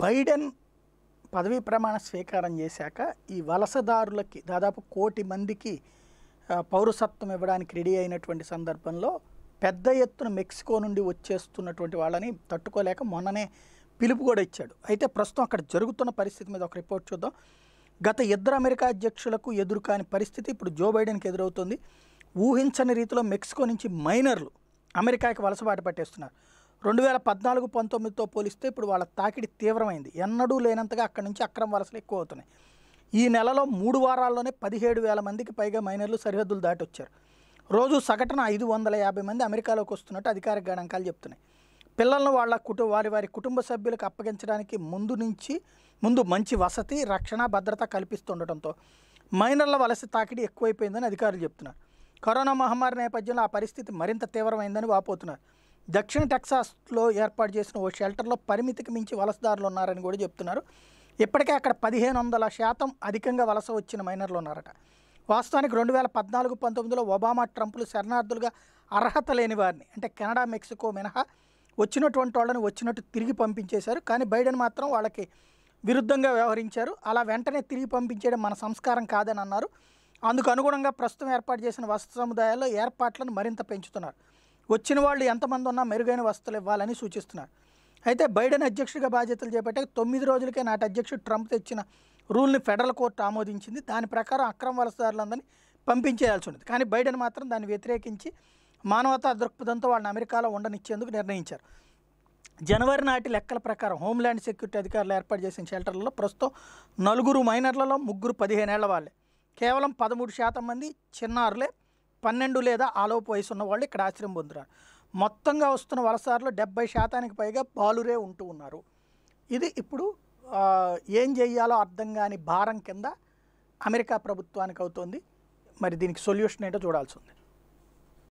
Biden పదవీ ప్రమాణ స్వీకారం చేశాక ఈ వలసదారులకి దాదాపు కోటి మందికి పౌరసత్వం ఇవ్వడానికి రెడీ అయినటువంటి సందర్భంలో పెద్ద ఎత్తున మెక్సికో నుండి వచ్చేస్తున్నటువంటి వాళ్ళని తట్టుకోలేక మొన్ననే పిలుపు కూడా ఇచ్చాడు అయితే ప్రస్తుతం అక్కడ జరుగుతున్న పరిస్థితి మీద ఒక రిపోర్ట్ చూద్దాం గత ఇద్దరు అమెరికా అధ్యక్షులకు ఎదురు కాని పరిస్థితి ఇప్పుడు జో బైడెన్కి ఎదురవుతుంది ఊహించని రీతిలో మెక్సికో నుంచి మైనర్లు అమెరికాకి వలసబాటు పట్టేస్తున్నారు రెండు వేల పద్నాలుగు పంతొమ్మిదితో పోలిస్తే ఇప్పుడు వాళ్ళ తాకిడి తీవ్రమైంది ఎన్నడూ లేనంతగా అక్కడి నుంచి అక్రమ వలసలు ఎక్కువ అవుతున్నాయి ఈ నెలలో మూడు వారాల్లోనే పదిహేడు వేల మందికి పైగా మైనర్లు సరిహద్దులు దాటి వచ్చారు రోజు సగటున ఐదు వందల యాభై మంది అమెరికాలోకి వస్తున్నట్టు అధికారిక గణాంకాలు చెప్తున్నాయి పిల్లలను వాళ్ళ కుటు వారి వారి కుటుంబ సభ్యులకు అప్పగించడానికి ముందు నుంచి ముందు మంచి వసతి రక్షణ భద్రత కల్పిస్తుండటంతో మైనర్ల వలస తాకిడి ఎక్కువైపోయిందని అధికారులు చెప్తున్నారు కరోనా మహమ్మారి నేపథ్యంలో ఆ పరిస్థితి మరింత తీవ్రమైందని వాపోతున్నారు దక్షిణ టెక్సాస్లో ఏర్పాటు చేసిన ఓ షెల్టర్లో పరిమితికి మించి వలసదారులు ఉన్నారని కూడా చెప్తున్నారు ఇప్పటికే అక్కడ పదిహేను వందల శాతం అధికంగా వలస వచ్చిన మైనర్లు ఉన్నారట వాస్తవానికి రెండు వేల పద్నాలుగు పంతొమ్మిదిలో ఒబామా ట్రంప్లు శరణార్థులుగా అర్హత లేని వారిని అంటే కెనడా మెక్సికో మినహా వచ్చినటువంటి వాళ్ళని వచ్చినట్టు తిరిగి పంపించేశారు కానీ బైడెన్ మాత్రం వాళ్ళకి విరుద్ధంగా వ్యవహరించారు అలా వెంటనే తిరిగి పంపించేయడం మన సంస్కారం కాదని అన్నారు అందుకు అనుగుణంగా ప్రస్తుతం ఏర్పాటు చేసిన వసతి సముదాయాల్లో ఏర్పాట్లను మరింత పెంచుతున్నారు వచ్చిన వాళ్ళు ఎంతమంది ఉన్నా మెరుగైన వసతులు ఇవ్వాలని సూచిస్తున్నారు అయితే బైడెన్ అధ్యక్షుడిగా బాధ్యతలు చేపట్టాక తొమ్మిది రోజులకే నాటి అధ్యక్షుడు ట్రంప్ తెచ్చిన రూల్ని ఫెడరల్ కోర్టు ఆమోదించింది దాని ప్రకారం అక్రమ వలసదారులందరినీ పంపించేయాల్సి ఉంది కానీ బైడెన్ మాత్రం దాన్ని వ్యతిరేకించి మానవతా దృక్పథంతో వాళ్ళని అమెరికాలో ఉండనిచ్చేందుకు నిర్ణయించారు జనవరి నాటి లెక్కల ప్రకారం హోమ్ల్యాండ్ సెక్యూరిటీ అధికారులు ఏర్పాటు చేసిన షెల్టర్లలో ప్రస్తుతం నలుగురు మైనర్లలో ముగ్గురు పదిహేనేళ్ల వాళ్ళే కేవలం పదమూడు శాతం మంది చిన్నారులే పన్నెండు లేదా ఆలోపు వయసు ఉన్న వాళ్ళు ఇక్కడ ఆశ్రయం పొందుతున్నారు మొత్తంగా వస్తున్న వలసార్లు డెబ్బై శాతానికి పైగా బాలురే ఉంటూ ఉన్నారు ఇది ఇప్పుడు ఏం చేయాలో అర్థం కాని భారం కింద అమెరికా ప్రభుత్వానికి అవుతోంది మరి దీనికి సొల్యూషన్ ఏంటో చూడాల్సి ఉంది